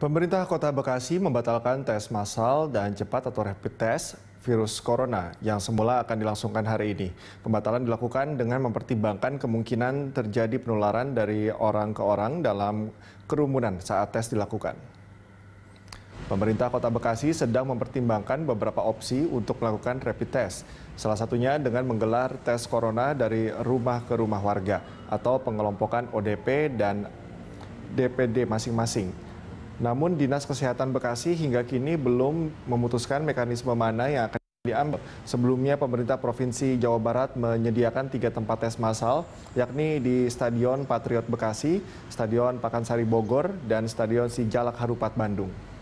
Pemerintah Kota Bekasi membatalkan tes massal dan cepat atau rapid test virus corona yang semula akan dilangsungkan hari ini. Pembatalan dilakukan dengan mempertimbangkan kemungkinan terjadi penularan dari orang ke orang dalam kerumunan saat tes dilakukan. Pemerintah Kota Bekasi sedang mempertimbangkan beberapa opsi untuk melakukan rapid test. Salah satunya dengan menggelar tes corona dari rumah ke rumah warga atau pengelompokan ODP dan DPD masing-masing. Namun Dinas Kesehatan Bekasi hingga kini belum memutuskan mekanisme mana yang akan diambil. Sebelumnya pemerintah Provinsi Jawa Barat menyediakan tiga tempat tes massal, yakni di Stadion Patriot Bekasi, Stadion Pakansari Bogor, dan Stadion Sijalak Harupat Bandung.